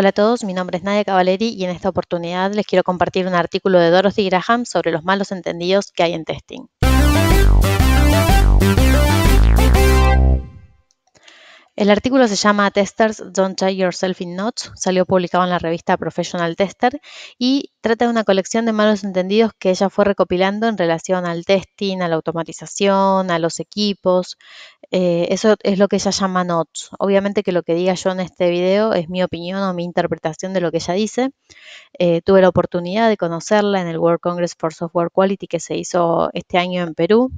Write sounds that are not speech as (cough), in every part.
Hola a todos, mi nombre es Nadia Cavaleri y en esta oportunidad les quiero compartir un artículo de Dorothy Graham sobre los malos entendidos que hay en testing. El artículo se llama Testers Don't Tie Yourself in Notes, salió publicado en la revista Professional Tester y Trata de una colección de malos entendidos que ella fue recopilando en relación al testing, a la automatización, a los equipos. Eh, eso es lo que ella llama notes. Obviamente que lo que diga yo en este video es mi opinión o mi interpretación de lo que ella dice. Eh, tuve la oportunidad de conocerla en el World Congress for Software Quality que se hizo este año en Perú.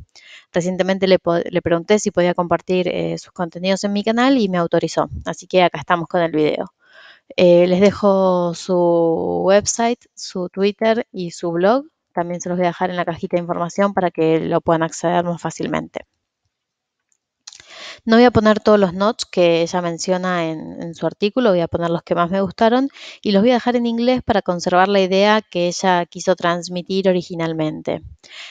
Recientemente le, pregunté si podía compartir eh, sus contenidos en mi canal y me autorizó. Así que acá estamos con el video. Eh, les dejo su website, su Twitter y su blog. También se los voy a dejar en la cajita de información para que lo puedan acceder más fácilmente. No voy a poner todos los notes que ella menciona en, en, su artículo, voy a poner los que más me gustaron y los voy a dejar en inglés para conservar la idea que ella quiso transmitir originalmente.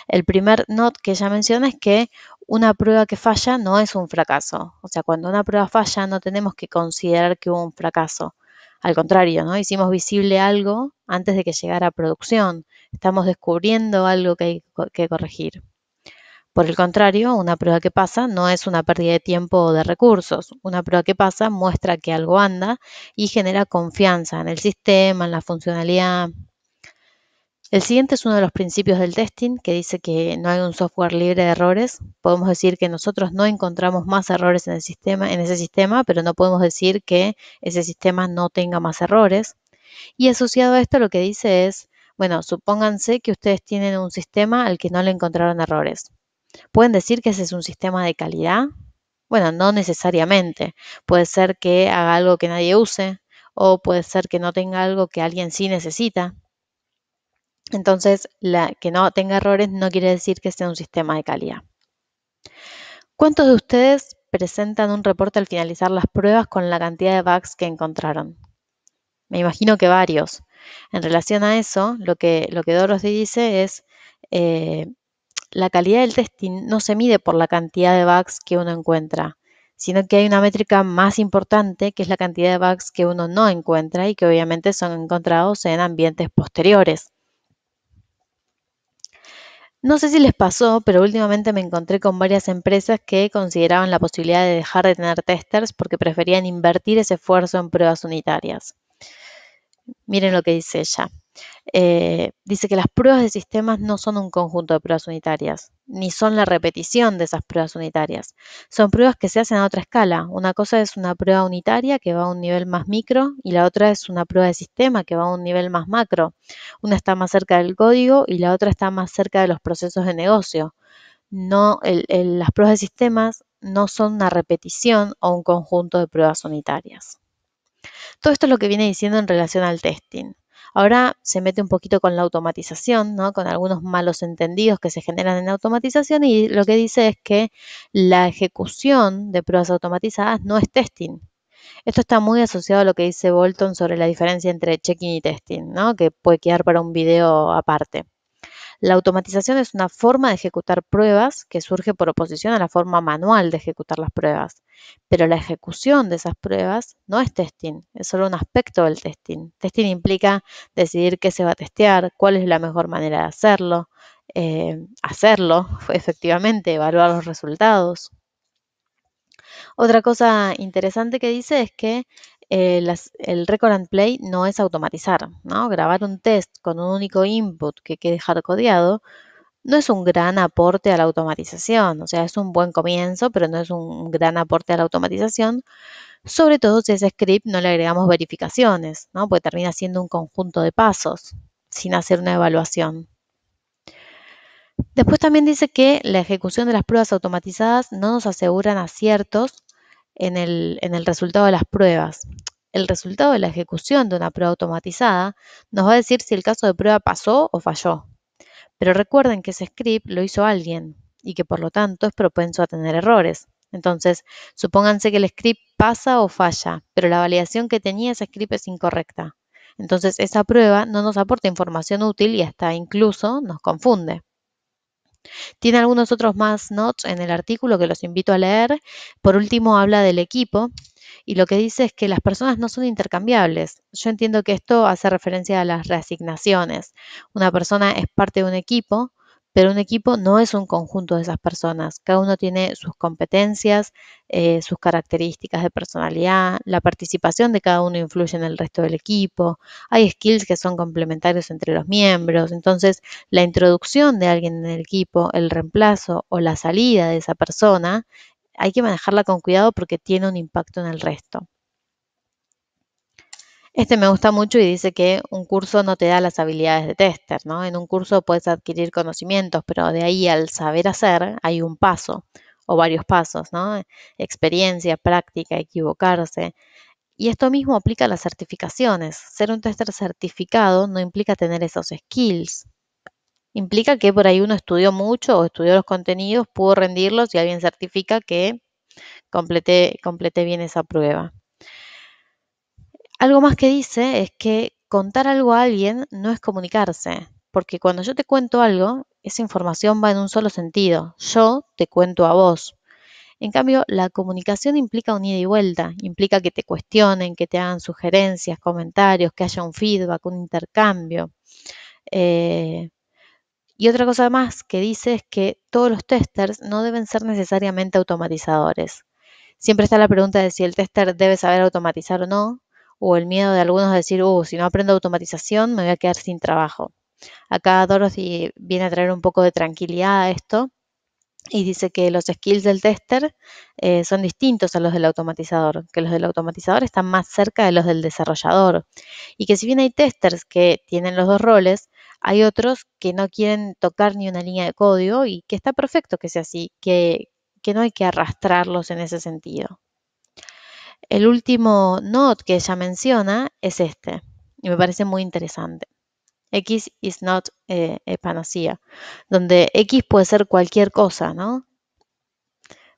El primer note que ella menciona es que una prueba que falla no es un fracaso. O sea, cuando una prueba falla no tenemos que considerar que hubo un fracaso. Al contrario, ¿no? Hicimos visible algo antes de que llegara a producción. Estamos descubriendo algo que hay que corregir. Por el contrario, una prueba que pasa no es una pérdida de tiempo o de recursos. Una prueba que pasa muestra que algo anda y genera confianza en el sistema, en la funcionalidad, el siguiente es uno de los principios del testing que dice que no hay un software libre de errores. Podemos decir que nosotros no encontramos más errores en, ese sistema, pero no podemos decir que ese sistema no tenga más errores. Y asociado a esto lo que dice es, bueno, supónganse que ustedes tienen un sistema al que no le encontraron errores. ¿Pueden decir que ese es un sistema de calidad? Bueno, no necesariamente. Puede ser que haga algo que nadie use o puede ser que no tenga algo que alguien sí necesita. Entonces, la, que no tenga errores no quiere decir que sea un sistema de calidad. ¿Cuántos de ustedes presentan un reporte al finalizar las pruebas con la cantidad de bugs que encontraron? Me imagino que varios. En relación a eso, lo que, lo dice es, que eh, la calidad del testing no se mide por la cantidad de bugs que uno encuentra, sino que hay una métrica más importante que es la cantidad de bugs que uno no encuentra y que obviamente son encontrados en ambientes posteriores. No sé si les pasó, pero últimamente me encontré con varias empresas que consideraban la posibilidad de dejar de tener testers porque preferían invertir ese esfuerzo en pruebas unitarias. Miren lo que dice ella. Eh, dice que las pruebas de sistemas no son un conjunto de pruebas unitarias, ni son la repetición de esas pruebas unitarias. Son pruebas que se hacen a otra escala. Una cosa es una prueba unitaria que va a un nivel más micro y la otra es una prueba de sistema que va a un nivel más macro. Una está más cerca del código y la otra está más cerca de los procesos de negocio. No, las pruebas de sistemas no son una repetición o un conjunto de pruebas unitarias. Todo esto es lo que viene diciendo en relación al testing. Ahora se mete un poquito con la automatización, ¿no? con algunos malos entendidos que se generan en la automatización y lo que dice es que la ejecución de pruebas automatizadas no es testing. Esto está muy asociado a lo que dice Bolton sobre la diferencia entre check-in y testing, ¿no? que puede quedar para un video aparte. La automatización es una forma de ejecutar pruebas que surge por oposición a la forma manual de ejecutar las pruebas, pero la ejecución de esas pruebas no es testing, es solo un aspecto del testing. Testing implica decidir qué se va a testear, cuál es la mejor manera de hacerlo, eh, hacerlo (laughs) efectivamente, evaluar los resultados. Otra cosa interesante que dice es que eh, el record and play no es automatizar, ¿no? Grabar un test con un único input que quede hardcodeado no es un gran aporte a la automatización, o sea, es un buen comienzo, pero no es un gran aporte a la automatización, sobre todo si a ese script no le agregamos verificaciones, ¿no? Porque termina siendo un conjunto de pasos sin hacer una evaluación. Después también dice que la ejecución de las pruebas automatizadas no nos aseguran aciertos en el, resultado de las pruebas. El resultado de la ejecución de una prueba automatizada nos va a decir si el caso de prueba pasó o falló. Pero recuerden que ese script lo hizo alguien y que por lo tanto es propenso a tener errores. Entonces, supónganse que el script pasa o falla, pero la validación que tenía ese script es incorrecta. Entonces, esa prueba no nos aporta información útil y hasta incluso nos confunde. Tiene algunos otros más notes en el artículo que los invito a leer. Por último, habla del equipo y lo que dice es que las personas no son intercambiables. Yo entiendo que esto hace referencia a las reasignaciones. Una persona es parte de un equipo, pero un equipo no es un conjunto de esas personas. Cada uno tiene sus competencias, eh, sus características de personalidad, la participación de cada uno influye en el resto del equipo, hay skills que son complementarios entre los miembros, entonces la introducción de alguien en el equipo, el reemplazo o la salida de esa persona, hay que manejarla con cuidado porque tiene un impacto en el resto. Este me gusta mucho y dice que un curso no te da las habilidades de tester, ¿no? En un curso puedes adquirir conocimientos, pero de ahí al saber hacer hay un paso o varios pasos, ¿no? Experiencia, práctica, equivocarse. Y esto mismo aplica a las certificaciones. Ser un tester certificado no implica tener esos skills. Implica que por ahí uno estudió mucho o estudió los contenidos, pudo rendirlos y alguien certifica que completé, completé bien esa prueba. Algo más que dice es que contar algo a alguien no es comunicarse, porque cuando yo te cuento algo, esa información va en un solo sentido, yo te cuento a vos. En cambio, la comunicación implica un ida y vuelta, implica que te cuestionen, que te hagan sugerencias, comentarios, que haya un feedback, un intercambio. Eh, y otra cosa más que dice es que todos los testers no deben ser necesariamente automatizadores. Siempre está la pregunta de si el tester debe saber automatizar o no, o el miedo de algunos a decir, uh, si no aprendo automatización me voy a quedar sin trabajo. Acá Dorothy viene a traer un poco de tranquilidad a esto y dice que los skills del tester eh, son distintos a los del automatizador, que los del automatizador están más cerca de los del desarrollador y que si bien hay testers que tienen los dos roles, hay otros que no quieren tocar ni una línea de código y que está perfecto que sea así, que no hay que arrastrarlos en ese sentido. El último note que ella menciona es este, y me parece muy interesante. X is not a eh, panacea, donde X puede ser cualquier cosa, ¿no?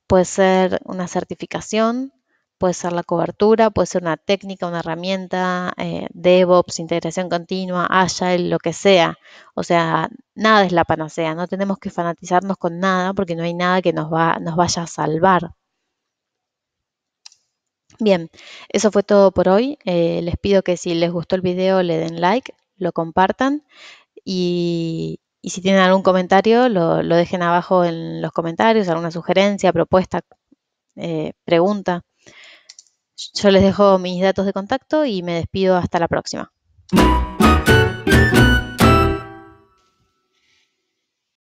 Puede ser una certificación, puede ser la cobertura, puede ser una técnica, una herramienta, eh, DevOps, integración continua, Agile, lo que sea. O sea, nada es la panacea, no tenemos que fanatizarnos con nada porque no hay nada que nos, va, nos vaya a salvar. Bien, eso fue todo por hoy. Eh, les pido que si les gustó el video le den like, lo compartan y, si tienen algún comentario lo, dejen abajo en los comentarios, alguna sugerencia, propuesta, eh, pregunta. Yo les dejo mis datos de contacto y me despido hasta la próxima.